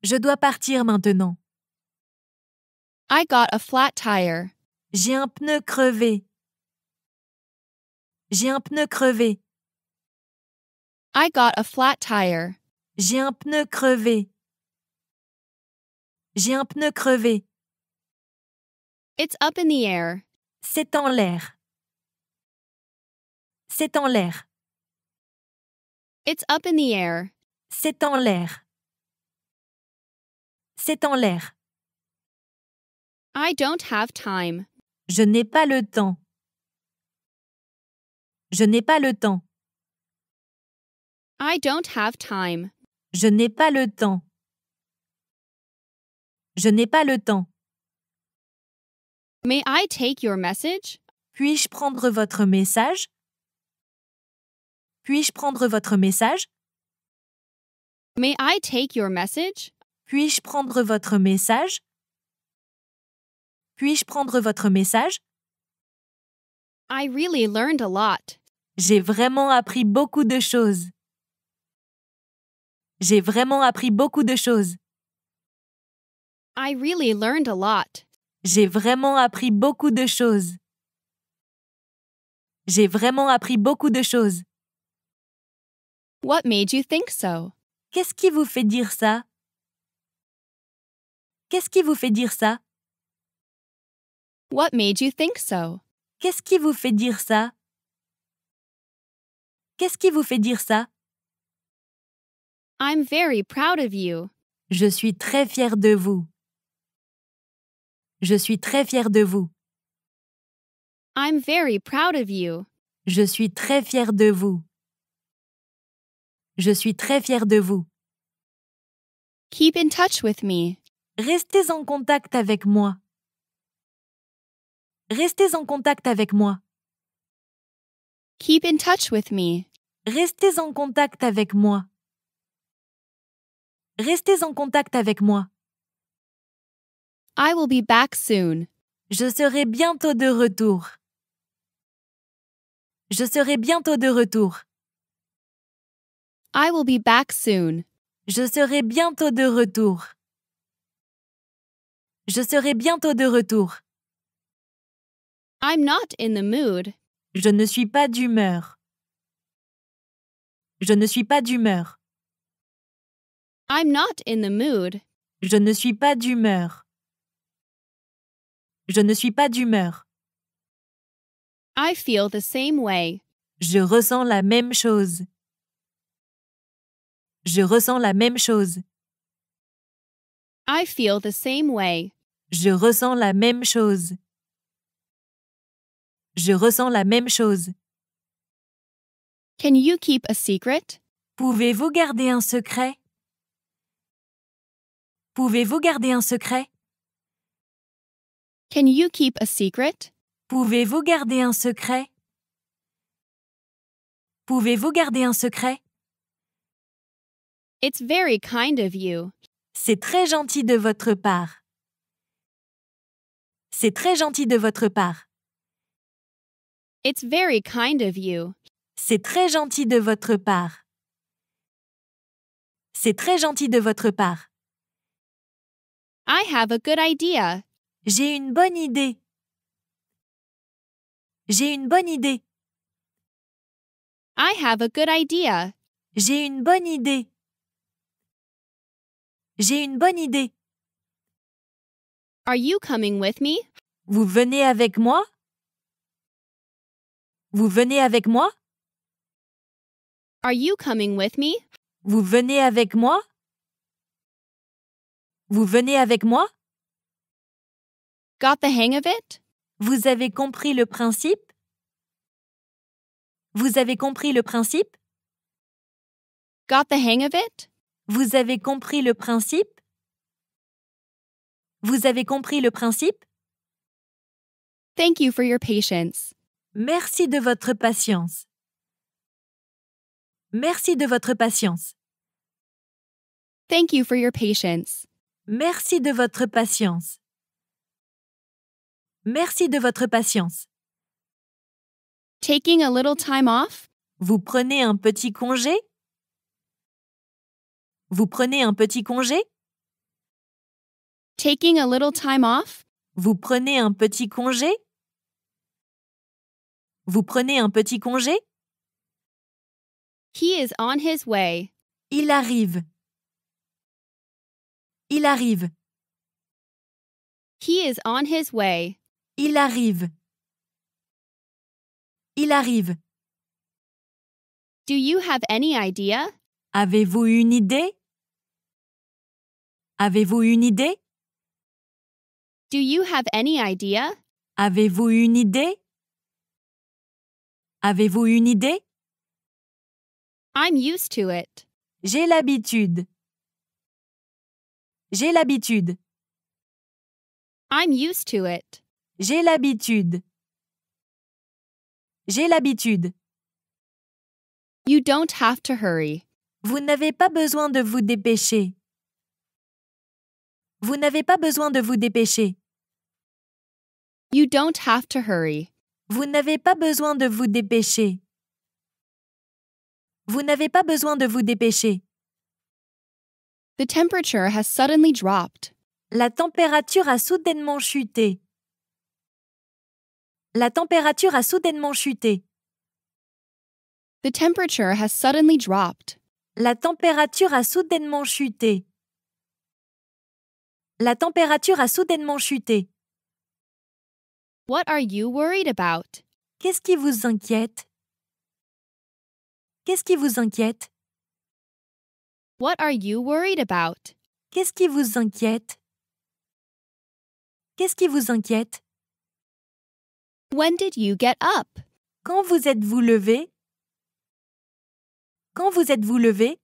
Je dois partir maintenant. I got a flat tire. J'ai un pneu crevé. J'ai un pneu crevé. I got a flat tire. J'ai un pneu crevé. J'ai un pneu crevé. It's up in the air. C'est en l'air. C'est en l'air. It's up in the air. C'est en l'air. C'est en l'air. I don't have time. Je n'ai pas le temps. Je n'ai pas le temps. I don't have time. Je n'ai pas le temps. Je n'ai pas le temps. May I take your message? Puis-je prendre votre message? Puis-je prendre votre message? May I take your message? Puis-je prendre votre message? Puis-je prendre votre message? I really learned a lot. J'ai vraiment appris beaucoup de choses. J'ai vraiment appris beaucoup de choses. I really learned a lot. J'ai vraiment appris beaucoup de choses. J'ai vraiment appris beaucoup de choses. What made you think so? Qu'est-ce qui vous fait dire ça? Qu'est-ce qui vous fait dire ça? What made you think so? Qu'est-ce qui vous fait dire ça? Qu'est-ce qui vous fait dire ça? I'm very proud of you. Je suis très fier de vous. Je suis très fier de vous. I'm very proud of you. Je suis très fier de vous. Je suis très fier de vous. Keep in touch with me. Restez en contact avec moi. Restez en contact avec moi. Keep in touch with me. Restez en contact avec moi. Restez en contact avec moi. I will be back soon. Je serai bientôt de retour. Je serai bientôt de retour. I will be back soon. Je serai bientôt de retour. Je serai bientôt de retour. I'm not in the mood. Je ne suis pas d'humeur. Je ne suis pas d'humeur. I'm not in the mood. Je ne suis pas d'humeur. Je ne suis pas d'humeur. I feel the same way. Je ressens la même chose. Je ressens la même chose. I feel the same way. Je ressens la même chose. Je ressens la même chose. Can you keep a secret? Pouvez-vous garder un secret? Pouvez-vous garder un secret? Can you keep a secret? Pouvez-vous garder un secret? Pouvez-vous garder un secret? It's very kind of you. C'est très gentil de votre part. C'est très gentil de votre part. It's very kind of you. C'est très gentil de votre part. C'est très gentil de votre part. I have a good idea. J'ai une bonne idée. J'ai une bonne idée. I have a good idea. J'ai une bonne idée. J'ai une bonne idée. Are you coming with me? Vous venez avec moi? Vous venez avec moi? Are you coming with me? Vous venez avec moi? Vous venez avec moi? Got the hang of it? Vous avez compris le principe? Vous avez compris le principe? Got the hang of it? Vous avez compris le principe? Vous avez compris le principe? Thank you for your patience. Merci de votre patience. Merci de votre patience. Thank you for your patience. Merci de votre patience. Merci de votre patience. Taking a little time off? Vous prenez un petit congé? Vous prenez un petit congé? Taking a little time off? Vous prenez un petit congé? Vous prenez un petit congé? He is on his way. Il arrive. Il arrive. He is on his way. Il arrive. Il arrive. Do you have any idea? Avez-vous une idée? Avez-vous une idée? Do you have any idea? Avez-vous une idée? Avez-vous une idée? I'm used to it. J'ai l'habitude. J'ai l'habitude. I'm used to it. J'ai l'habitude. J'ai l'habitude. You don't have to hurry. Vous n'avez pas besoin de vous dépêcher. Vous n'avez pas besoin de vous dépêcher. You don't have to hurry. Vous n'avez pas besoin de vous dépêcher. Vous n'avez pas besoin de vous dépêcher. The temperature has suddenly dropped. La température a soudainement chuté. La température a soudainement chuté. The temperature has suddenly dropped. La température a soudainement chuté. La température a soudainement chuté. What are you worried about? Qu'est-ce qui vous inquiète? Qu'est-ce qui vous inquiète? What are you worried about? Qu'est-ce qui vous inquiète? Qu'est-ce qui vous inquiète? When did you get up? Quand vous êtes-vous levé? Quand vous êtes-vous levé?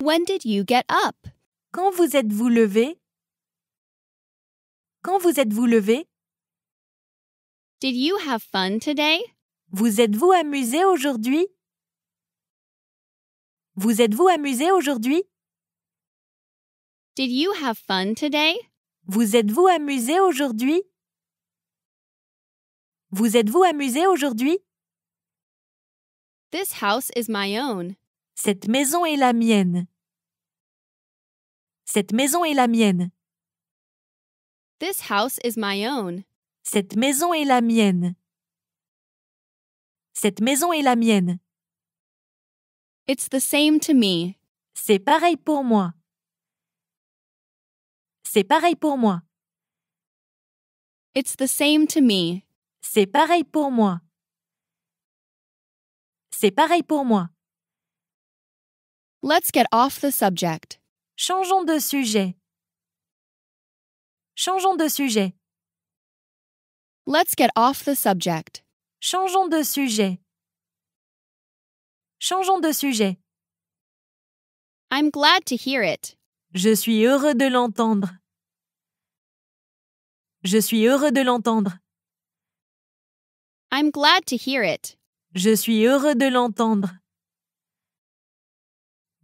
When did you get up? Quand vous êtes-vous levé? Quand vous êtes-vous levé? Did you have fun today? Vous êtes-vous amusé aujourd'hui? Vous êtes-vous amusé aujourd'hui? Did you have fun today? Vous êtes-vous amusé aujourd'hui? Vous êtes-vous amusé aujourd'hui? This house is my own. Cette maison est la mienne. Cette maison est la mienne. This house is my own. Cette maison est la mienne. Cette maison est la mienne. It's the same to me. C'est pareil pour moi. C'est pareil pour moi. It's the same to me. C'est pareil pour moi. C'est pareil pour moi. Let's get off the subject. Changeons de sujet. Changeons de sujet. Let's get off the subject. Changeons de sujet. Changeons de sujet. I'm glad to hear it. Je suis heureux de l'entendre. Je suis heureux de l'entendre. I'm glad to hear it. Je suis heureux de l'entendre.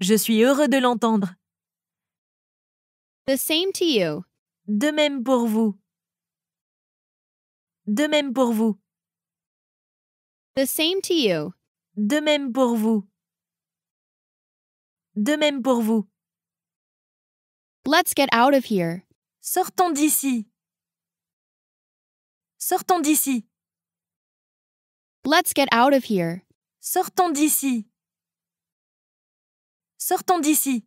Je suis heureux de l'entendre. The same to you. De même pour vous. De même pour vous. The same to you. De même pour vous. De même pour vous. Let's get out of here. Sortons d'ici. Sortons d'ici. Let's get out of here. Sortons d'ici. Sortons d'ici.